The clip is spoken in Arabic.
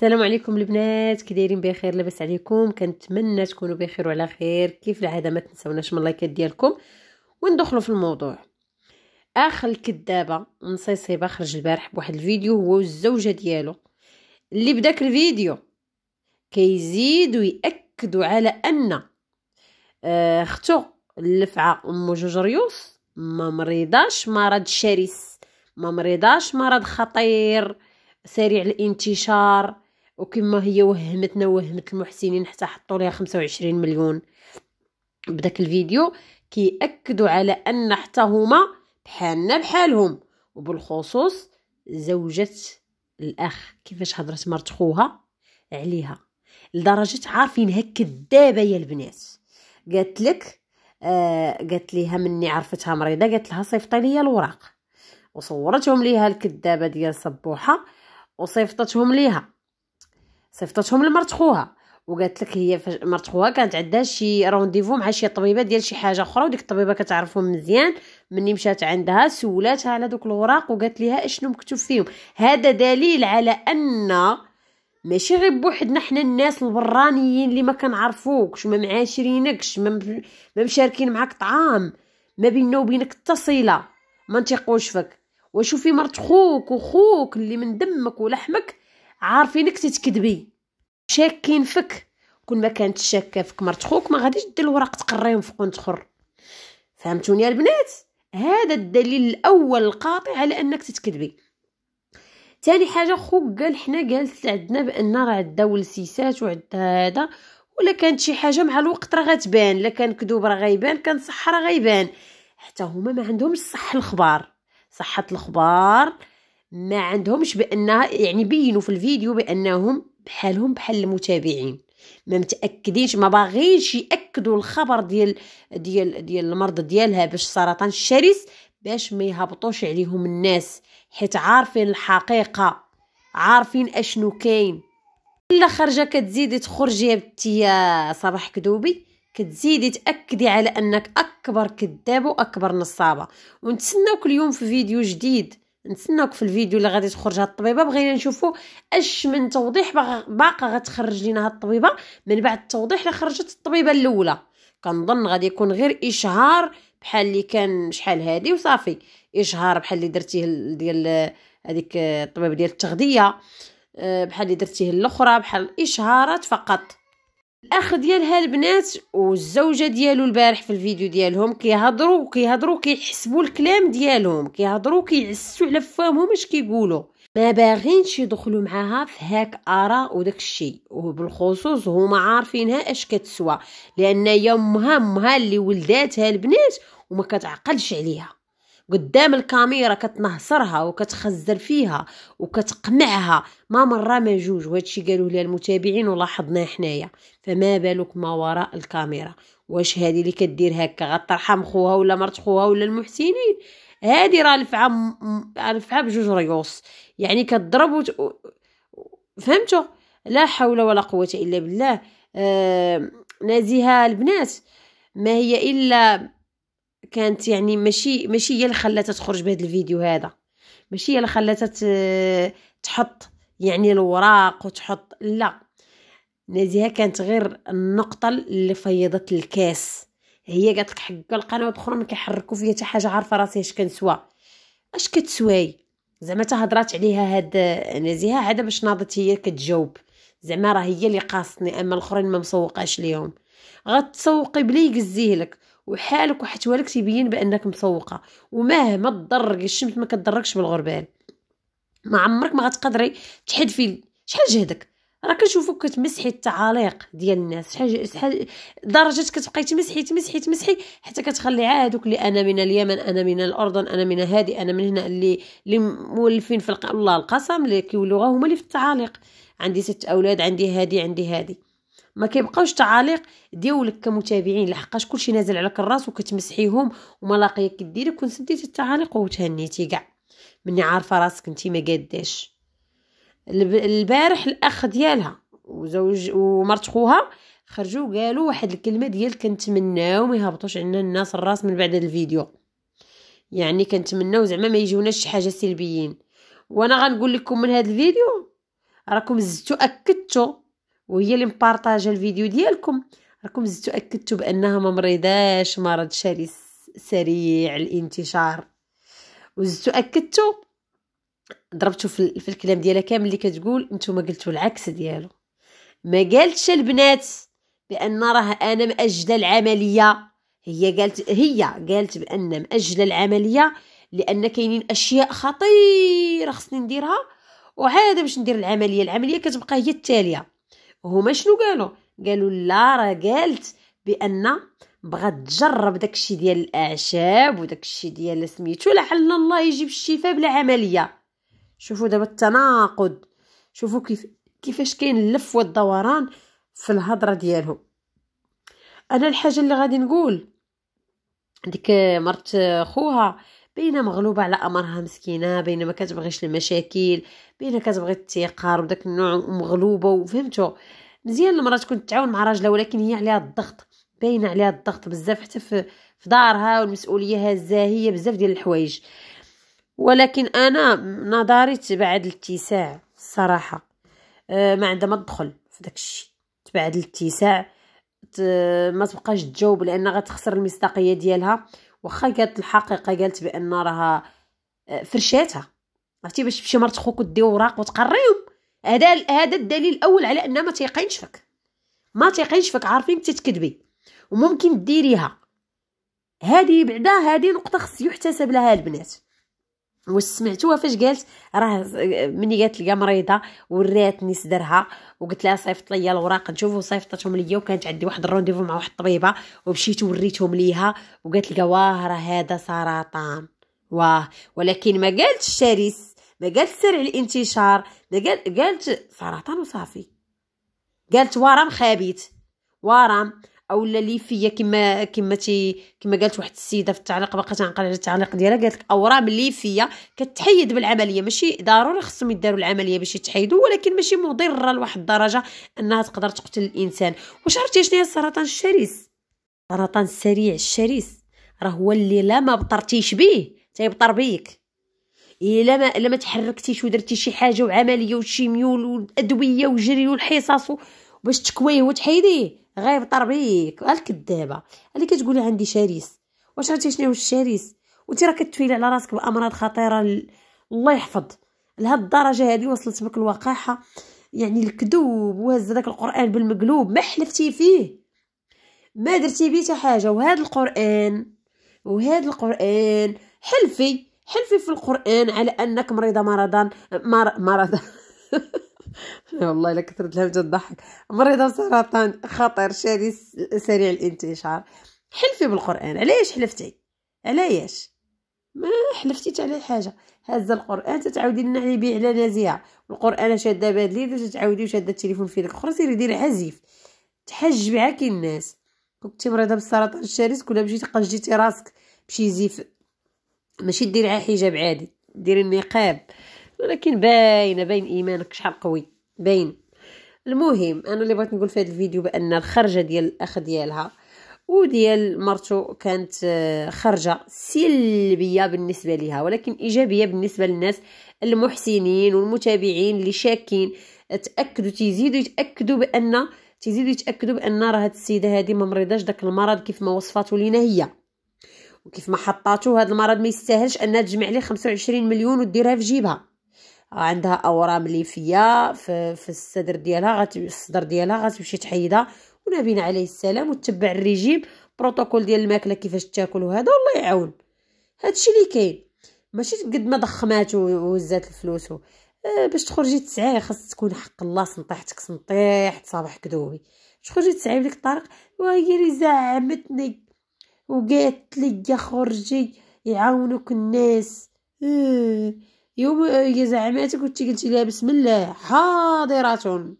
السلام عليكم البنات كي دايرين بخير لاباس عليكم كنتمنى تكونوا بخير وعلى خير كيف العاده ما تنساوناش من اللايكات ديالكم وندخلوا في الموضوع اخ الكذابه نصيصيبه خرج البارح بواحد الفيديو هو والزوجه ديالو اللي بداك الفيديو كيزيدوا ويأكد على ان آه، اختو اللفعه ام جوج ريوس ما مريضاش مرض شرس ما مريضاش مرض خطير سريع الانتشار وكما هي وهمتنا وهمت المحسنين حتى حطوا ليها 25 مليون بداك الفيديو كيأكدوا على ان حتى هما بحالنا بحالهم وبالخصوص زوجة الاخ كيفاش هضرت مرت خوها عليها لدرجه عارفينها كذابه يا البنات قالت لك آه ليها مني عرفتها مريضه قالت لها صيفطي ليا الوراق وصورتهم ليها الكذابه ديال صبوحه وصيفطتهم ليها صيفطتهم لمرت خوها وقالت لك هي فاش مرت خوها كانت عندها شي رونديفو مع شي طبيبه ديال شي حاجه اخرى وديك الطبيبه كتعرفهم مزيان مني مشات عندها سولاتها على دوك الوراق وقالت لها اشنو مكتوب فيهم هذا دليل على ان ماشي غير بوحدنا حنا الناس البرانيين اللي ما كنعرفوكش ما معاشرينكش ما مشاركين معاك طعام ما بيننا وبينك التصيله ما نتيقوش فيك وشوفي مرت خوك وخوك اللي من دمك ولحمك عارفينك تتكذبي شاكين فيك كون ما كانت شاكه فيك مرت خوك ما غاديش دير الوراق تقريهم في قنت خر فهمتوني يا البنات هذا الدليل الاول القاطع على انك تتكذبي ثاني حاجه خوك قال حنا قالت عندنا بان راه عندها ولسيسات وعندها هذا ولا كانت شي حاجه مع الوقت راه غتبان لا كان كذوب راه غيبان كان صح راه غيبان حتى هما ما عندهمش صح الخبر صحه الخبر ما عندهمش بان يعني بينوا في الفيديو بانهم بحالهم بحال المتابعين ما متاكدينش ما باغينش ياكدوا الخبر ديال ديال ديال المرض ديالها باش سرطان الشرس باش ما يهبطوش عليهم الناس حيت عارفين الحقيقه عارفين اشنو كاين الا خرجه كتزيدي تخرجي يا بنتي يا صباح كدوبي كتزيدي تاكدي على انك اكبر كذاب واكبر نصابه ونتسناوك اليوم في فيديو جديد نتسناوك في الفيديو اللي غادي تخرج هاد الطبيبه بغينا نشوفوا اش من توضيح باقا غتخرج لينا هاد الطبيبه من بعد التوضيح اللي خرجت الطبيبه الاولى كنظن غادي يكون غير اشهار بحال اللي كان شحال هادي وصافي اشهار بحال اللي درتيه ديال هذيك الطبيبه ديال التغذيه أه، بحال اللي درتيه الاخرى بحال اشهارات فقط الاخ ديالها البنات والزوجه ديالو البارح في الفيديو ديالهم كيهضروا كيهضروا كيحسبوا الكلام ديالهم كيهضروا كيعسوا على فمهم اش كيقولوا ما باغينش يدخلوا معاها في هاك اراء وداك الشيء وبالخصوص هما عارفينها اش كتسوى لان هي امها اللي ولداتها البنات وما كتعقلش عليها قدام الكاميرا كتنهصرها وكتخزل فيها وكتقمعها ما مره ما جوج وهادشي قالوا ليها المتابعين ولاحظناه حنايا فما بالك ما وراء الكاميرا واش هذه اللي كدير هكا غترحم خوها ولا مرت خوها ولا المحسنين هادي راه الفعه م... الفعه بجوج ريوس يعني كضرب وت... فهمتوا لا حول ولا قوه الا بالله آه... نازها البنات ما هي الا كانت يعني ماشي ماشي هي اللي خلاتها تخرج بهذا الفيديو هذا ماشي هي اللي خلاتها تحط يعني الوراق وتحط لا نزيها كانت غير النقطة اللي فيضت الكاس هي قالت لك حق القنوات الاخرى ما كيحركوا فيا حتى حاجه عارفه راسي اش كنسوى اش كتسواي زعما تهضرات عليها هاد نزيها هذا باش ناضت هي كتجاوب زعما راه هي اللي قاصتني اما الاخرين ما مسوقاش ليهم غتسوقي بلي يقزيه لك وحالك وحتوالك تبين بانك مسوقه ومهما تضرك الشمس ما كتضركش بالغربال ما عمرك ما غتقدري تحذفي شحال جهدك راه كنشوفك كتمسحي التعاليق ديال الناس شحال شحال درجه كتبقاي تمسحي تمسحي تمسحي حتى كتخلي عادوك اللي انا من اليمن انا من الاردن انا من هادي انا من هنا اللي اللي مولفين في الق... الله القسم اللي كيولوا هما اللي في التعاليق عندي ست اولاد عندي هادي عندي هادي ما كيبقاوش تعاليق ديالك كمتابعين لحقاش كلشي نازل عليك الراس وكتمسحيهم وما لاقيه كديري كون سديتي التعاليق وتهنيتي كاع مني عارفه راسك انت ما قاداش البارح الاخ ديالها وزوج ومرت خوها خرجوا قالوا واحد الكلمه ديال كنتمناو ما يهبطوش عندنا الناس الراس من بعد الفيديو يعني كنتمناو زعما ما يجيوناش شي حاجه سلبيين وانا غنقول لكم من هذا الفيديو راكم زدتوا اكدتوا وهي اللي مبارطاجه الفيديو ديالكم راكم زدتو اكدتوا بانها ما مريضاش مرض شرس سريع الانتشار وزدتو اكدتوا ضربتو في, في الكلام ديالها كامل اللي كتقول نتوما قلتوا العكس ديالو ما قالتش البنات بان راه انا ماجله العمليه هي قالت هي قالت بان ماجله العمليه لان كاينين اشياء خطيره خصني نديرها وعاده باش ندير العمليه العمليه كتبقى هي التاليه هما شنو قالوا قالوا راه قالت بان بغات تجرب داكشي ديال الاعشاب وداكشي ديال سميتو لعل الله يجيب الشفاء بلا عمليه شوفوا دابا التناقض شوفوا كيف كيفاش كاين اللف والدوران في الهضره ديالهم انا الحاجه اللي غادي نقول ديك مرت خوها باينه مغلوبه على امرها مسكينه باينه ما كتبغيش المشاكل باينه كتبغي التيقار وداك النوع مغلوبه وفهمتو مزيان المراه تكون تعاون مع راجلها ولكن هي عليها الضغط باينه عليها الضغط بزاف حتى في دارها والمسؤوليه هي بزاف ديال الحوايج ولكن انا نظري تبعد الاتساع الصراحه أه ما عندها ما تدخل في داك الشيء تبعد الاتساع ما تبقاش تجاوب لان غتخسر المصداقيه ديالها واخا قالت الحقيقه قالت بان راها آه، فرشاتها عرفتي باش تمشي مرت خوك ودي اوراق وتقريهم هذا هذا الدليل الاول على انها ما تيقينش فيك ما تيقينش فيك عارفين تتكذبي وممكن ديريها هذه بعدا هذه نقطه خص يحتسب لها البنات واش سمعتوها فاش قالت راه ملي قالت لي مريضه وراتني صدرها وقلت لها صيفط ليا الاوراق نشوفو صيفطتهم ليا وكانت عندي واحد الرونديفو مع واحد الطبيبه ومشيت وريتهم ليها وقالت لي واه راه هذا سرطان واه ولكن ما قالت الشرس ما قالت سرع الانتشار ما قالت سرطان وصافي قالت ورم خابيت ورم اولا اللي فيا كما كما تي كما قالت واحد السيده في التعليق باقا تنقل على التعليق ديالها قالت لك اورام اللي فيا كتحيد بالعمليه ماشي ضروري خصهم يداروا العمليه باش يتحيدوا ولكن ماشي مضره لواحد الدرجه انها تقدر تقتل الانسان واش عرفتي شنو هي السرطان الشرس السرطان السريع الشرس راه هو اللي لا ما بطرتيش بيه تيبطر بيك الا إيه، ما الا ما تحركتيش ودرتي شي حاجه وعمليه وشيميول والادويه وادويه وجري والحصص باش تكويه وتحيديه غيبطر بيك الكذابه اللي كتقولي عندي شريس واش عرفتي شنو الشريس وانت راه كتفيل على راسك بامراض خطيره ل... الله يحفظ لهاد الدرجه هذه وصلت بك الوقاحه يعني الكذوب وهز داك القران بالمقلوب ما حلفتي فيه ما درتي بيه حاجه وهذا القران وهذا القران حلفي حلفي في القران على انك مريضه مرضا مر... مرضا والله الا كثرت الهمزه تضحك مريضه بسرطان خطر شرس سريع الانتشار حلفي بالقران علاش حلفتي علاش ما حلفتي على حاجه هازه القران تتعاودي لنا عليه بيع على نازيه والقران شاده بهاد اليد تتعاودي وشاد التليفون في يدك اخرى سيري ديري عزيف تحجبي عاكي الناس كنتي مريضه بالسرطان الشرس كلها مشيتي قجيتي راسك بشي زيف ماشي ديري حجاب عادي ديري النقاب ولكن باينه باين ايمانك شحال قوي باين المهم انا اللي بغيت نقول في هذا الفيديو بان الخرجه ديال الاخ ديالها وديال مرتو كانت آه، خرجه سلبيه بالنسبه ليها ولكن ايجابيه بالنسبه للناس المحسنين والمتابعين اللي شاكين تاكدوا تزيدوا يتاكدوا بان تزيدوا يتاكدوا بان راه هاد السيده هادي ما مريضاش داك المرض كيف ما وصفاتو لينا هي وكيف ما حطاتو هاد المرض ما يستاهلش انها تجمع ليه 25 مليون وديرها في جيبها عندها اورام ليفيه في, في الصدر ديالها غت الصدر ديالها غتمشي تحيدها ونبينا عليه السلام وتتبع الريجيم بروتوكول ديال الماكله كيفاش تاكل وهذا والله يعاون هادشي اللي كاين ماشي قد ما ضخمات وزات الفلوس آه، باش تخرجي تسعي خاص تكون حق الله سنطيحتك سنطيح صباحك كدوبي تخرجي تسعي بديك الطريق وهي اللي زعمتني وقالت لي خرجي يعاونوك الناس آه. يوم آه، يا زعماتك وانت قلتي لها بسم الله حاضرة